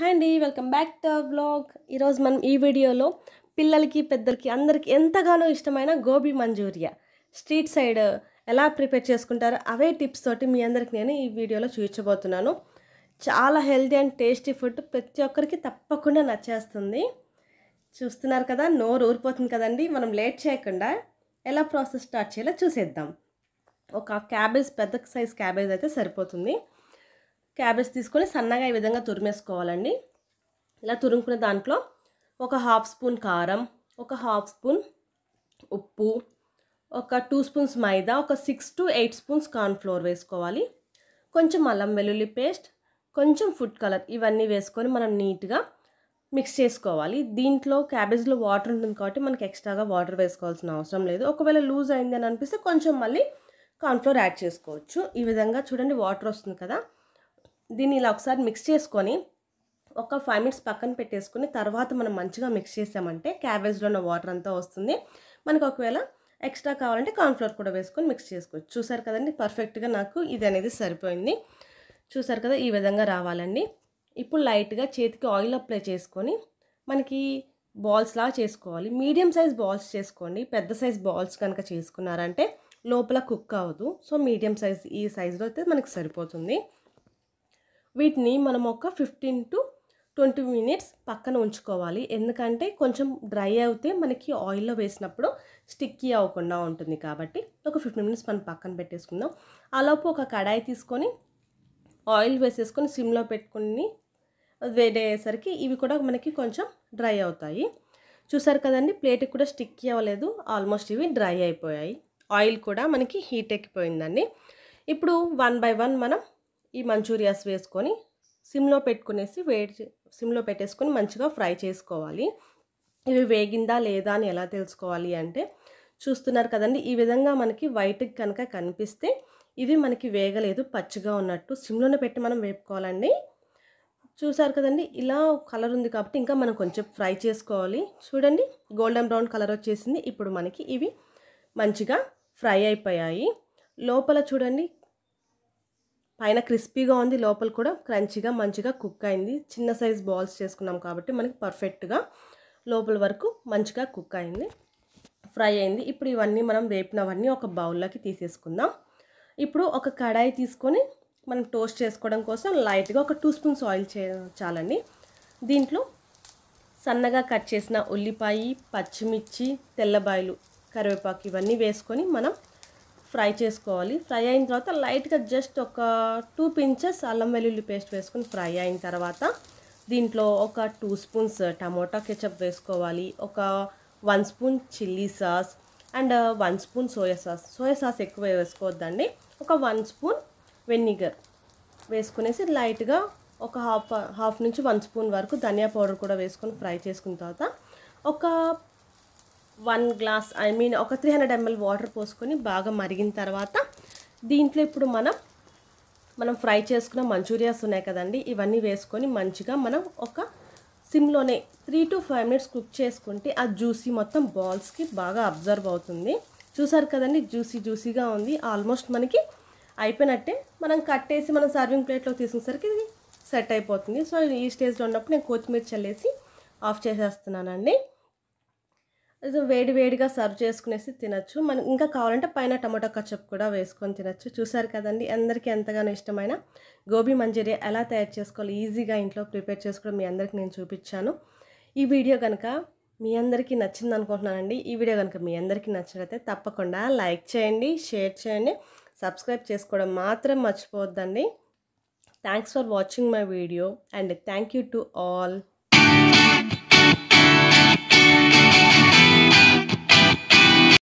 hi అండి welcome back to blog ఈరోజు మనం ఈ వీడియోలో పిల్లలకి పెద్దలకి అందరికీ ఎంతగానో ఇష్టమైన గోబీ మంజూరియా స్ట్రీట్ సైడ్ ఎలా ప్రిపేర్ చేసుకుంటారో అవే టిప్స్ తోటి మీ అందరికి నేను ఈ వీడియోలో చూపించబోతున్నాను చాలా హెల్తీ అండ్ టేస్టీ ఫుడ్ ప్రతి ఒక్కరికి తప్పకుండా నచ్చేస్తుంది చూస్తున్నారు కదా నోరు ఊరిపోతుంది కదండి మనం లేట్ చేయకుండా ఎలా ప్రాసెస్ స్టార్ట్ చేయాలో చూసేద్దాం ఒక క్యాబేజ్ పెద్ద సైజ్ క్యాబేజ్ అయితే సరిపోతుంది క్యాబేజ్ తీసుకొని సన్నగా ఈ విధంగా తురిమేసుకోవాలండి ఇలా తురుముకున్న దాంట్లో ఒక హాఫ్ స్పూన్ కారం ఒక హాఫ్ స్పూన్ ఉప్పు ఒక టూ స్పూన్స్ మైదా ఒక six to eight spoons cornflour వేసుకోవాలి కొంచెం అల్లం వెల్లుల్లి పేస్ట్ కొంచెం ఫుడ్ కలర్ ఇవన్నీ వేసుకొని మనం నీట్గా మిక్స్ చేసుకోవాలి దీంట్లో క్యాబేజ్లో వాటర్ ఉంటుంది కాబట్టి మనకి ఎక్స్ట్రాగా వాటర్ వేసుకోవాల్సిన అవసరం లేదు ఒకవేళ లూజ్ అయింది అని అనిపిస్తే కొంచెం మళ్ళీ కార్న్ఫ్లోర్ యాడ్ చేసుకోవచ్చు ఈ విధంగా చూడండి వాటర్ వస్తుంది కదా దీన్ని ఇలా ఒకసారి మిక్స్ చేసుకొని ఒక ఫైవ్ మినిట్స్ పక్కన పెట్టేసుకుని తర్వాత మనం మంచిగా మిక్స్ చేసామంటే క్యాబేజ్లో ఉన్న వాటర్ అంతా వస్తుంది మనకు ఒకవేళ ఎక్స్ట్రా కావాలంటే కార్న్ఫ్లోర్ కూడా వేసుకొని మిక్స్ చేసుకోవచ్చు చూసారు కదండి పర్ఫెక్ట్గా నాకు ఇది అనేది సరిపోయింది చూసారు కదా ఈ విధంగా రావాలండి ఇప్పుడు లైట్గా చేతికి ఆయిల్ అప్లై చేసుకొని మనకి బాల్స్ లాగా చేసుకోవాలి మీడియం సైజ్ బాల్స్ చేసుకోండి పెద్ద సైజ్ బాల్స్ కనుక చేసుకున్నారంటే లోపల కుక్ అవ్వదు సో మీడియం సైజ్ ఈ సైజులో అయితే మనకి సరిపోతుంది వీటిని మనం ఒక ఫిఫ్టీన్ టు ట్వంటీ మినిట్స్ పక్కన ఉంచుకోవాలి ఎందుకంటే కొంచెం డ్రై అయితే మనకి ఆయిల్లో వేసినప్పుడు స్టిక్కీ అవ్వకుండా ఉంటుంది కాబట్టి ఒక ఫిఫ్టీన్ మినిట్స్ మనం పక్కన పెట్టేసుకుందాం అలాపు ఒక కడాయి తీసుకొని ఆయిల్ వేసేసుకొని సిమ్లో పెట్టుకుని వేడేసరికి ఇవి కూడా మనకి కొంచెం డ్రై అవుతాయి చూసారు కదండి ప్లేట్కి కూడా స్టిక్కీ అవ్వలేదు ఆల్మోస్ట్ ఇవి డ్రై అయిపోయాయి ఆయిల్ కూడా మనకి హీట్ ఎక్కిపోయిందండి ఇప్పుడు వన్ బై వన్ మనం ఈ మంచూరియాస్ వేసుకొని సిమ్లో పెట్టుకునేసి వేడి సిమ్లో పెట్టేసుకొని మంచిగా ఫ్రై చేసుకోవాలి ఇవి వేగిందా లేదా అని ఎలా తెలుసుకోవాలి అంటే చూస్తున్నారు కదండి ఈ విధంగా మనకి వైట్కి కనుక కనిపిస్తే ఇవి మనకి వేగలేదు పచ్చిగా ఉన్నట్టు సిమ్లోనే పెట్టి మనం వేపుకోవాలండి చూసారు కదండి ఇలా కలర్ ఉంది కాబట్టి ఇంకా మనం కొంచెం ఫ్రై చేసుకోవాలి చూడండి గోల్డెన్ బ్రౌన్ కలర్ వచ్చేసింది ఇప్పుడు మనకి ఇవి మంచిగా ఫ్రై అయిపోయాయి లోపల చూడండి పైన క్రిస్పీగా ఉంది లోపల కూడా క్రంచిగా మంచిగా కుక్ అయింది చిన్న సైజ్ బాల్స్ చేసుకున్నాం కాబట్టి మనకి పర్ఫెక్ట్గా లోపల వరకు మంచిగా కుక్ అయింది ఫ్రై అయింది ఇప్పుడు ఇవన్నీ మనం వేపినవన్నీ ఒక బౌల్లోకి తీసేసుకుందాం ఇప్పుడు ఒక కడాయి తీసుకొని మనం టోస్ట్ చేసుకోవడం కోసం లైట్గా ఒక టూ స్పూన్స్ ఆయిల్ చే చాలండి దీంట్లో సన్నగా కట్ చేసిన ఉల్లిపాయ పచ్చిమిర్చి తెల్లబాయలు కరివేపాకు ఇవన్నీ వేసుకొని మనం ఫ్రై చేసుకోవాలి ఫ్రై అయిన తర్వాత లైట్గా జస్ట్ ఒక టూ పించెస్ అల్లం వెల్లుల్లి పేస్ట్ వేసుకుని ఫ్రై అయిన తర్వాత దీంట్లో ఒక టూ స్పూన్స్ టమోటా కెచప్ వేసుకోవాలి ఒక one spoon chilli sauce and one spoon soya sauce soya sauce ఎక్కువ వేసుకోవద్దండి ఒక వన్ స్పూన్ వెనిగర్ వేసుకునేసి లైట్గా ఒక హాఫ్ హాఫ్ నుంచి వన్ స్పూన్ వరకు ధనియా పౌడర్ కూడా వేసుకొని ఫ్రై చేసుకున్న తర్వాత ఒక వన్ గ్లాస్ ఐ మీన్ ఒక త్రీ హండ్రెడ్ ఎంఎల్ వాటర్ పోసుకొని బాగా మరిగిన తర్వాత దీంట్లో ఇప్పుడు మనం మనం ఫ్రై చేసుకున్న మంచూరియాస్ ఉన్నాయి కదండి ఇవన్నీ వేసుకొని మంచిగా మనం ఒక సిమ్లోనే three to five minutes cook చేసుకుంటే ఆ జ్యూసీ మొత్తం బాల్స్కి బాగా అబ్జర్వ్ అవుతుంది చూసారు కదండి జ్యూసీ జ్యూసీగా ఉంది ఆల్మోస్ట్ మనకి అయిపోయినట్టే మనం కట్టేసి మనం సర్వింగ్ ప్లేట్లో తీసుకునేసరికి ఇది సెట్ అయిపోతుంది సో ఈ స్టేజ్లో ఉన్నప్పుడు నేను కొత్తిమీర చల్లేసి ఆఫ్ చేసేస్తున్నానండి వేడి వేడిగా సర్వ్ చేసుకునేసి తినచ్చు మనం ఇంకా కావాలంటే పైన టమాటో కచ్చప్ కూడా వేసుకొని తినచ్చు చూసారు కదండి అందరికీ ఎంతగానో ఇష్టమైన గోబీ మంచూరియా ఎలా తయారు చేసుకోవాలి ఈజీగా ఇంట్లో ప్రిపేర్ చేసుకోవడం మీ అందరికీ నేను చూపించాను ఈ వీడియో కనుక మీ అందరికీ నచ్చింది అనుకుంటున్నానండి ఈ వీడియో కనుక మీ అందరికీ నచ్చినట్లయితే తప్పకుండా లైక్ చేయండి షేర్ చేయండి సబ్స్క్రైబ్ చేసుకోవడం మాత్రం మర్చిపోవద్దండి thanks for watching my video and thank you to all